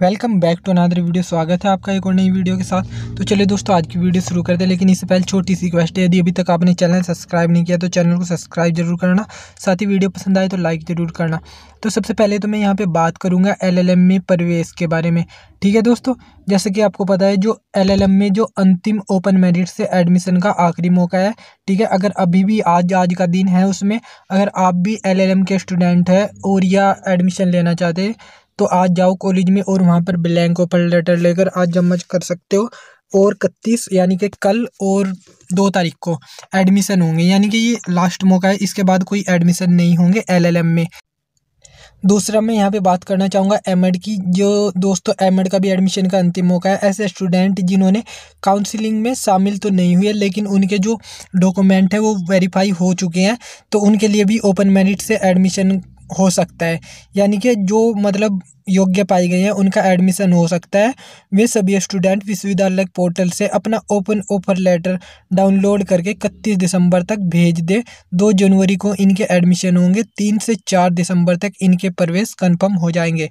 welcome back to another video स्वागत है आपका एक और नई वीडियो के साथ तो चलिए दोस्तों आज की वीडियो शुरू करते हैं लेकिन इससे पहले छोटी सी क्वेश्चन है यदि अभी तक आपने चैनल सब्सक्राइब नहीं किया तो चैनल को सब्सक्राइब जरूर करना साथ ही वीडियो पसंद आए तो लाइक ज़रूर करना तो सबसे पहले तो मैं यहाँ पर बात करूँगा एल में प्रवेश के बारे में ठीक है दोस्तों जैसे कि आपको पता है जो एल में जो अंतिम ओपन मेरिट से एडमिशन का आखिरी मौका है ठीक है अगर अभी भी आज आज का दिन है उसमें अगर आप भी एल के स्टूडेंट हैं और या एडमिशन लेना चाहते हैं तो आज जाओ कॉलेज में और वहाँ पर ब्लैंक ओपन लेटर लेकर आज जमा कर सकते हो और इकतीस यानी कि कल और दो तारीख को एडमिशन होंगे यानी कि ये लास्ट मौका है इसके बाद कोई एडमिशन नहीं होंगे एलएलएम में दूसरा मैं यहाँ पे बात करना चाहूँगा एम की जो दोस्तों एम का भी एडमिशन का अंतिम मौका है ऐसे स्टूडेंट जिन्होंने काउंसलिंग में शामिल तो नहीं हुए लेकिन उनके जो डॉक्यूमेंट है वो वेरीफाई हो चुके हैं तो उनके लिए भी ओपन मेरिट से एडमिशन हो सकता है यानी कि जो मतलब योग्य पाई गई हैं उनका एडमिशन हो सकता है वे सभी स्टूडेंट विश्वविद्यालय पोर्टल से अपना ओपन ऑफर लेटर डाउनलोड करके इकतीस दिसंबर तक भेज दे दो जनवरी को इनके एडमिशन होंगे तीन से चार दिसंबर तक इनके प्रवेश कन्फर्म हो जाएंगे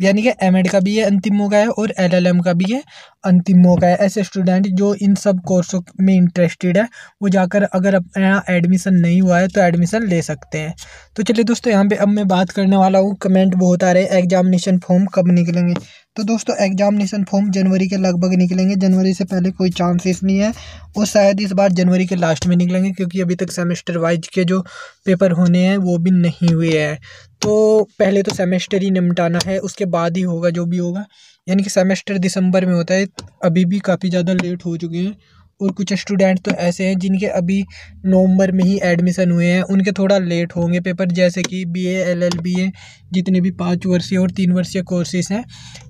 यानी कि एम का भी है अंतिम मौका है और एल का भी है अंतिम मौका है ऐसे स्टूडेंट जो इन सब कोर्सों में इंटरेस्टेड है वो जाकर अगर अपना एडमिशन नहीं हुआ है तो एडमिशन ले सकते हैं तो चलिए दोस्तों यहाँ पे अब मैं बात करने वाला हूँ कमेंट बहुत आ रहे हैं एग्जामिनेशन फॉर्म कब निकलेंगे तो दोस्तों एग्जामिनेशन फॉर्म जनवरी के लगभग निकलेंगे जनवरी से पहले कोई चांसेस नहीं है और शायद इस बार जनवरी के लास्ट में निकलेंगे क्योंकि अभी तक सेमेस्टर वाइज के जो पेपर होने हैं वो भी नहीं हुए हैं तो पहले तो सेमेस्टर ही निमटाना है उसके बाद ही होगा जो भी होगा यानी कि सेमेस्टर दिसंबर में होता है अभी भी काफ़ी ज़्यादा लेट हो चुके हैं और कुछ स्टूडेंट तो ऐसे हैं जिनके अभी नवंबर में ही एडमिशन हुए हैं उनके थोड़ा लेट होंगे पेपर जैसे कि B A L L B A जितने भी पाँच वर्षीय और तीन वर्षीय कोर्सेज हैं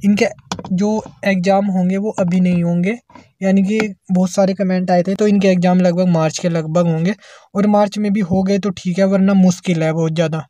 इनके जो एग्ज़ाम होंगे वो अभी नहीं होंगे यानी कि बहुत सारे कमेंट आए थे तो इनके एग्ज़ाम लगभग मार्च के लगभग होंगे और मार्च में भी हो गए तो ठीक है वरना मुश्किल है बहुत ज़्यादा